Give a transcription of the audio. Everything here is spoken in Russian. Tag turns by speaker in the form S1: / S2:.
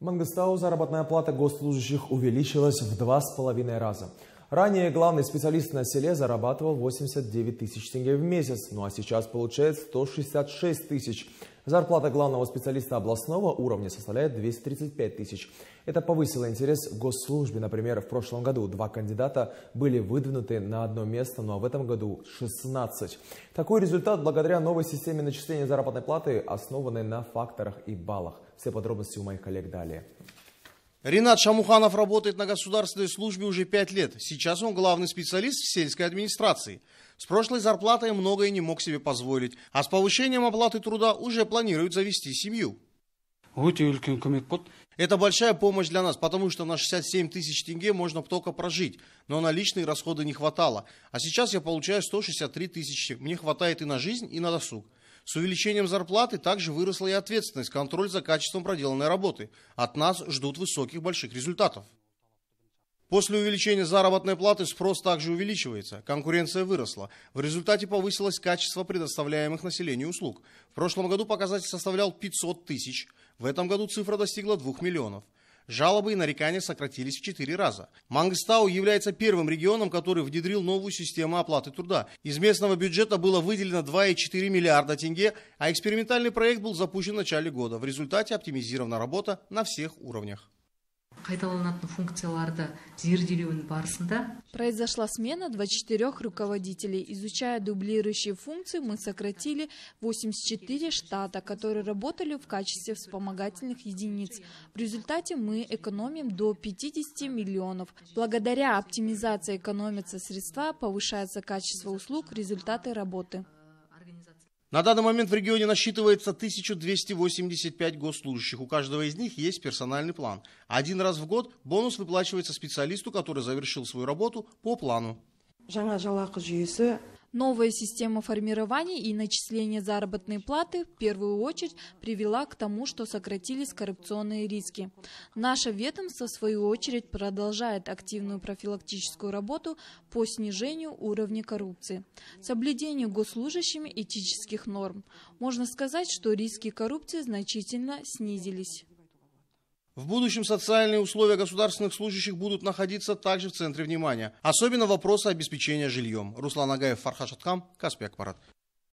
S1: В Мангыстау заработная плата госслужащих увеличилась в два с половиной раза. Ранее главный специалист на селе зарабатывал 89 тысяч тенге в месяц, ну а сейчас получает 166 тысяч. Зарплата главного специалиста областного уровня составляет 235 тысяч. Это повысило интерес к госслужбе. Например, в прошлом году два кандидата были выдвинуты на одно место, но в этом году 16. Такой результат благодаря новой системе начисления заработной платы, основанной на факторах и баллах. Все подробности у моих коллег далее. Ренат Шамуханов работает на государственной службе уже пять
S2: лет. Сейчас он главный специалист в сельской администрации. С прошлой зарплатой многое не мог себе позволить, а с повышением оплаты труда уже планирует завести семью. Это большая помощь для нас, потому что на 67 тысяч тенге можно только прожить, но на личные расходы не хватало. А сейчас я получаю 163 тысячи, мне хватает и на жизнь, и на досуг. С увеличением зарплаты также выросла и ответственность, контроль за качеством проделанной работы. От нас ждут высоких больших результатов. После увеличения заработной платы спрос также увеличивается, конкуренция выросла. В результате повысилось качество предоставляемых населению услуг. В прошлом году показатель составлял 500 тысяч, в этом году цифра достигла 2 миллионов. Жалобы и нарекания сократились в 4 раза. Мангстау является первым регионом, который внедрил новую систему оплаты труда. Из местного бюджета было выделено 2,4 миллиарда тенге, а экспериментальный проект был запущен в начале года. В результате оптимизирована работа на всех уровнях
S3: произошла смена 24 руководителей изучая дублирующие функции мы сократили 84 штата которые работали в качестве вспомогательных единиц в результате мы экономим до 50 миллионов благодаря оптимизации экономятся средства повышается качество услуг результаты работы
S2: на данный момент в регионе насчитывается 1285 госслужащих. У каждого из них есть персональный план. Один раз в год бонус выплачивается специалисту, который завершил свою работу по плану.
S3: Новая система формирования и начисления заработной платы в первую очередь привела к тому, что сократились коррупционные риски. Наше ведомство, в свою очередь, продолжает активную профилактическую работу по снижению уровня коррупции, соблюдению госслужащими этических норм. Можно сказать, что риски коррупции значительно снизились.
S2: В будущем социальные условия государственных служащих будут находиться также в центре внимания. Особенно вопросы обеспечения жильем. Руслан Агаев, Фархаш Аткам, Каспий Акпарат.